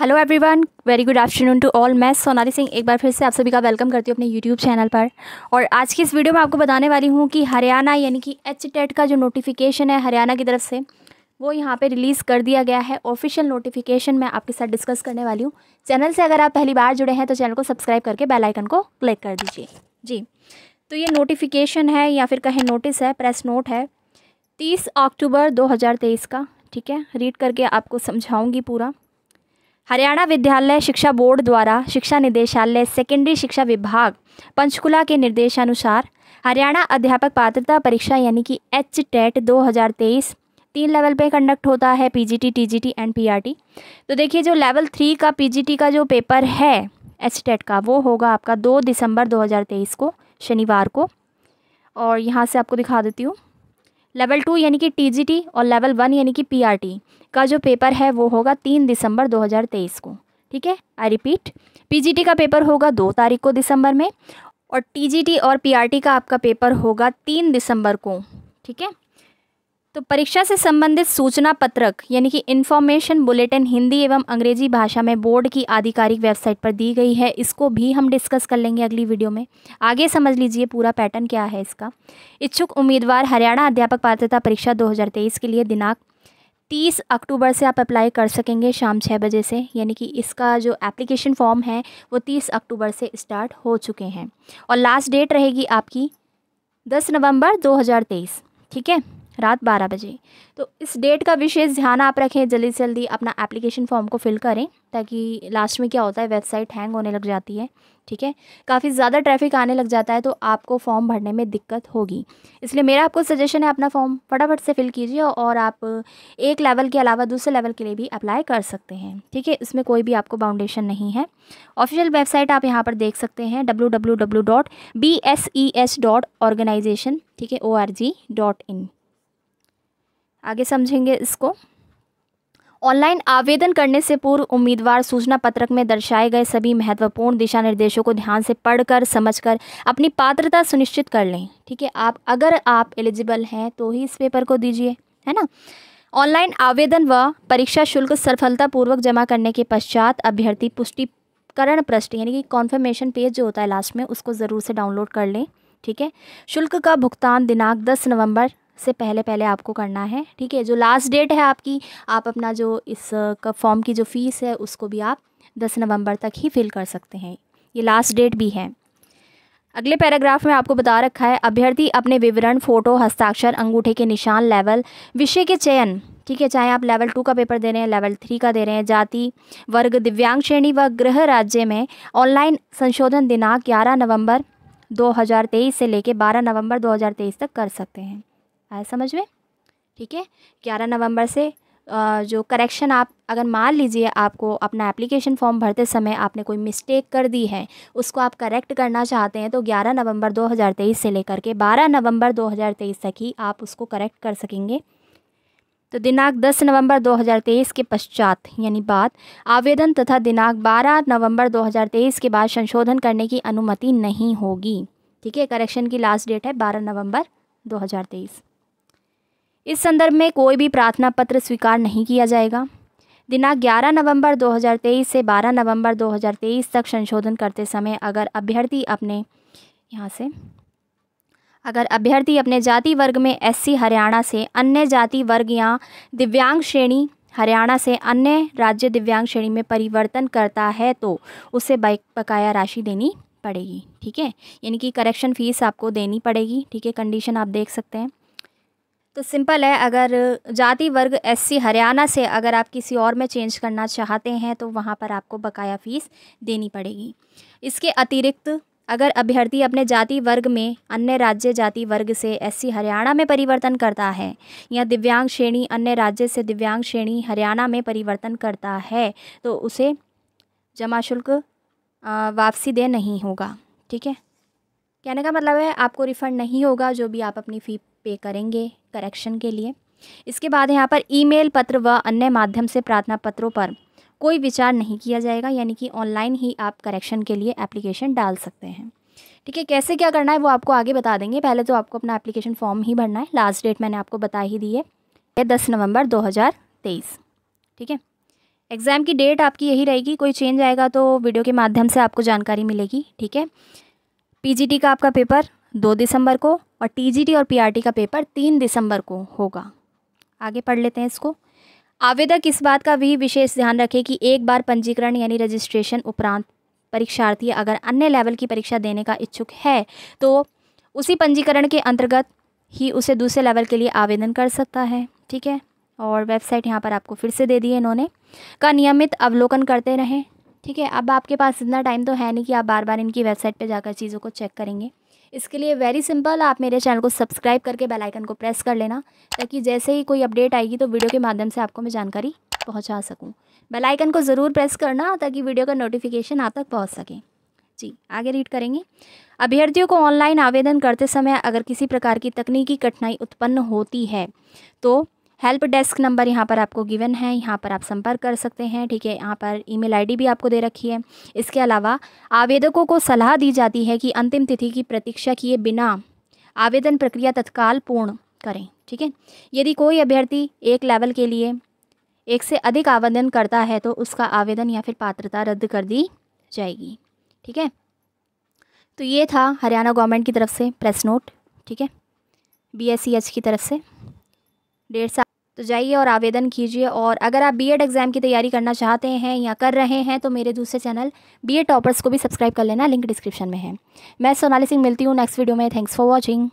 hello everyone very good afternoon to all मैं सोनाली सिंह एक बार फिर से आप सभी का वेलकम करती हूँ अपने यूट्यूब चैनल पर और आज की इस वीडियो में आपको बताने वाली हूँ कि हरियाणा यानी कि एच टेट e का जो नोटिफिकेशन है हरियाणा की तरफ से वो यहाँ पे रिलीज़ कर दिया गया है ऑफिशियल नोटिफिकेशन मैं आपके साथ डिस्कस करने वाली हूँ चैनल से अगर आप पहली बार जुड़े हैं तो चैनल को सब्सक्राइब करके बेलाइकन को क्लिक कर दीजिए जी तो ये नोटिफिकेशन है या फिर कहें नोटिस है प्रेस नोट है तीस अक्टूबर दो का ठीक है रीड करके आपको समझाऊँगी पूरा हरियाणा विद्यालय शिक्षा बोर्ड द्वारा शिक्षा निदेशालय सेकेंडरी शिक्षा विभाग पंचकुला के निर्देशानुसार हरियाणा अध्यापक पात्रता परीक्षा यानी कि एच टेट e दो तीन लेवल पे कंडक्ट होता है पीजीटी टीजीटी एंड पीआरटी तो देखिए जो लेवल थ्री का पीजीटी का जो पेपर है एच टेट e का वो होगा आपका दो दिसंबर दो को शनिवार को और यहाँ से आपको दिखा देती हूँ लेवल टू यानी कि टीजीटी और लेवल वन यानी कि पीआरटी का जो पेपर है वो होगा तीन दिसंबर 2023 को ठीक है आई रिपीट पीजीटी का पेपर होगा दो तारीख को दिसंबर में और टीजीटी और पीआरटी का आपका पेपर होगा तीन दिसंबर को ठीक है तो परीक्षा से संबंधित सूचना पत्रक यानी कि इन्फॉर्मेशन बुलेटिन हिंदी एवं अंग्रेजी भाषा में बोर्ड की आधिकारिक वेबसाइट पर दी गई है इसको भी हम डिस्कस कर लेंगे अगली वीडियो में आगे समझ लीजिए पूरा पैटर्न क्या है इसका इच्छुक उम्मीदवार हरियाणा अध्यापक पात्रता परीक्षा 2023 के लिए दिनांक 30 अक्टूबर से आप अप्लाई कर सकेंगे शाम छः बजे से यानी कि इसका जो एप्लीकेशन फॉर्म है वो तीस अक्टूबर से स्टार्ट हो चुके हैं और लास्ट डेट रहेगी आपकी दस नवंबर तेईस ठीक है रात बारह बजे तो इस डेट का विशेष ध्यान आप रखें जल्दी से जल्दी अपना एप्लीकेशन फॉर्म को फिल करें ताकि लास्ट में क्या होता है वेबसाइट हैंग होने लग जाती है ठीक है काफ़ी ज़्यादा ट्रैफिक आने लग जाता है तो आपको फॉर्म भरने में दिक्कत होगी इसलिए मेरा आपको सजेशन है अपना फॉर्म फटाफट से फिल कीजिए और आप एक लेवल के अलावा दूसरे लेवल के लिए भी अप्लाई कर सकते हैं ठीक है इसमें कोई भी आपको बाउंडेशन नहीं है ऑफिशियल वेबसाइट आप यहाँ पर देख सकते हैं W W W dot B S E S dot organization ठीक है O R G dot in आगे समझेंगे इसको ऑनलाइन आवेदन करने से पूर्व उम्मीदवार सूचना पत्रक में दर्शाए गए सभी महत्वपूर्ण दिशा निर्देशों को ध्यान से पढ़कर समझकर अपनी पात्रता सुनिश्चित कर लें ठीक है आप अगर आप एलिजिबल हैं तो ही इस पेपर को दीजिए है ना ऑनलाइन आवेदन व परीक्षा शुल्क सफलतापूर्वक जमा करने के पश्चात अभ्यर्थी पुष्टिकरण पृष्ठ यानी कि कॉन्फर्मेशन पेज जो होता है लास्ट में उसको ज़रूर से डाउनलोड कर लें ठीक है शुल्क का भुगतान दिनांक दस नवंबर से पहले पहले आपको करना है ठीक है जो लास्ट डेट है आपकी आप अपना जो इस फॉर्म की जो फ़ीस है उसको भी आप दस नवंबर तक ही फिल कर सकते हैं ये लास्ट डेट भी है अगले पैराग्राफ में आपको बता रखा है अभ्यर्थी अपने विवरण फोटो हस्ताक्षर अंगूठे के निशान लेवल विषय के चयन ठीक है चाहे आप लेवल टू का पेपर दे रहे हैं लेवल थ्री का दे रहे हैं जाति वर्ग दिव्यांग श्रेणी व गृह राज्य में ऑनलाइन संशोधन दिनांक ग्यारह नवंबर 2023 से लेकर 12 नवंबर 2023 तक कर सकते हैं आया समझ में ठीक है ग्यारह नवंबर से जो करेक्शन आप अगर मान लीजिए आपको अपना एप्लीकेशन फॉर्म भरते समय आपने कोई मिस्टेक कर दी है उसको आप करेक्ट करना चाहते हैं तो 11 नवंबर 2023 से लेकर के 12 नवंबर 2023 तक ही आप उसको करेक्ट कर सकेंगे तो दिनांक 10 नवंबर 2023 के पश्चात यानी बाद आवेदन तथा दिनांक 12 नवंबर 2023 के बाद संशोधन करने की अनुमति नहीं होगी ठीक है करेक्शन की लास्ट डेट है बारह नवम्बर दो इस संदर्भ में कोई भी प्रार्थना पत्र स्वीकार नहीं किया जाएगा दिनांक 11 नवंबर 2023 से 12 नवंबर 2023 तक संशोधन करते समय अगर अभ्यर्थी अपने यहाँ से अगर अभ्यर्थी अपने जाति वर्ग में एससी हरियाणा से अन्य जाति वर्ग या दिव्यांग श्रेणी हरियाणा से अन्य राज्य दिव्यांग श्रेणी में परिवर्तन करता है तो उसे बकाया राशि देनी पड़ेगी ठीक है यानी कि करेक्शन फ़ीस आपको देनी पड़ेगी ठीक है कंडीशन आप देख सकते हैं तो सिंपल है अगर जाति वर्ग एससी हरियाणा से अगर आप किसी और में चेंज करना चाहते हैं तो वहाँ पर आपको बकाया फ़ीस देनी पड़ेगी इसके अतिरिक्त अगर अभ्यर्थी अपने जाति वर्ग में अन्य राज्य जाति वर्ग से एससी हरियाणा में परिवर्तन करता है या दिव्यांग श्रेणी अन्य राज्य से दिव्यांग श्रेणी हरियाणा में परिवर्तन करता है तो उसे जमा शुल्क वापसी दे नहीं होगा ठीक है कहने का मतलब है आपको रिफ़ंड नहीं होगा जो भी आप अपनी फ़ी पे करेंगे करेक्शन के लिए इसके बाद यहाँ पर ईमेल पत्र व अन्य माध्यम से प्रार्थना पत्रों पर कोई विचार नहीं किया जाएगा यानी कि ऑनलाइन ही आप करेक्शन के लिए एप्लीकेशन डाल सकते हैं ठीक है कैसे क्या करना है वो आपको आगे बता देंगे पहले तो आपको अपना एप्लीकेशन फॉर्म ही भरना है लास्ट डेट मैंने आपको बता ही दी है दस नवंबर 2023 ठीक है एग्ज़ाम की डेट आपकी यही रहेगी कोई चेंज आएगा तो वीडियो के माध्यम से आपको जानकारी मिलेगी ठीक है पीजीटी का आपका पेपर दो दिसंबर को और टीजीटी और पीआरटी का पेपर तीन दिसंबर को होगा आगे पढ़ लेते हैं इसको आवेदक इस बात का भी विशेष ध्यान रखें कि एक बार पंजीकरण यानी रजिस्ट्रेशन उपरांत परीक्षार्थी अगर अन्य लेवल की परीक्षा देने का इच्छुक है तो उसी पंजीकरण के अंतर्गत ही उसे दूसरे लेवल के लिए आवेदन कर सकता है ठीक है और वेबसाइट यहाँ पर आपको फिर से दे दी है इन्होंने का नियमित अवलोकन करते रहें ठीक है अब आपके पास इतना टाइम तो है नहीं कि आप बार बार इनकी वेबसाइट पर जाकर चीज़ों को चेक करेंगे इसके लिए वेरी सिंपल आप मेरे चैनल को सब्सक्राइब करके बेल आइकन को प्रेस कर लेना ताकि जैसे ही कोई अपडेट आएगी तो वीडियो के माध्यम से आपको मैं जानकारी पहुंचा सकूं बेल आइकन को ज़रूर प्रेस करना ताकि वीडियो का नोटिफिकेशन आप तक पहुंच सके जी आगे रीड करेंगे अभ्यर्थियों को ऑनलाइन आवेदन करते समय अगर किसी प्रकार की तकनीकी कठिनाई उत्पन्न होती है तो हेल्प डेस्क नंबर यहाँ पर आपको गिवन है यहाँ पर आप संपर्क कर सकते हैं ठीक है यहाँ पर ईमेल आईडी भी आपको दे रखी है इसके अलावा आवेदकों को सलाह दी जाती है कि अंतिम तिथि की प्रतीक्षा किए बिना आवेदन प्रक्रिया तत्काल पूर्ण करें ठीक है यदि कोई अभ्यर्थी एक लेवल के लिए एक से अधिक आवेदन करता है तो उसका आवेदन या फिर पात्रता रद्द कर दी जाएगी ठीक है तो ये था हरियाणा गवर्नमेंट की तरफ से प्रेस नोट ठीक है बी की तरफ से डेढ़ साल तो जाइए और आवेदन कीजिए और अगर आप बीएड एग्ज़ाम की तैयारी करना चाहते हैं या कर रहे हैं तो मेरे दूसरे चैनल बी टॉपर्स को भी सब्सक्राइब कर लेना लिंक डिस्क्रिप्शन में है मैं सोनाली सिंह मिलती हूँ नेक्स्ट वीडियो में थैंक्स फॉर वॉचिंग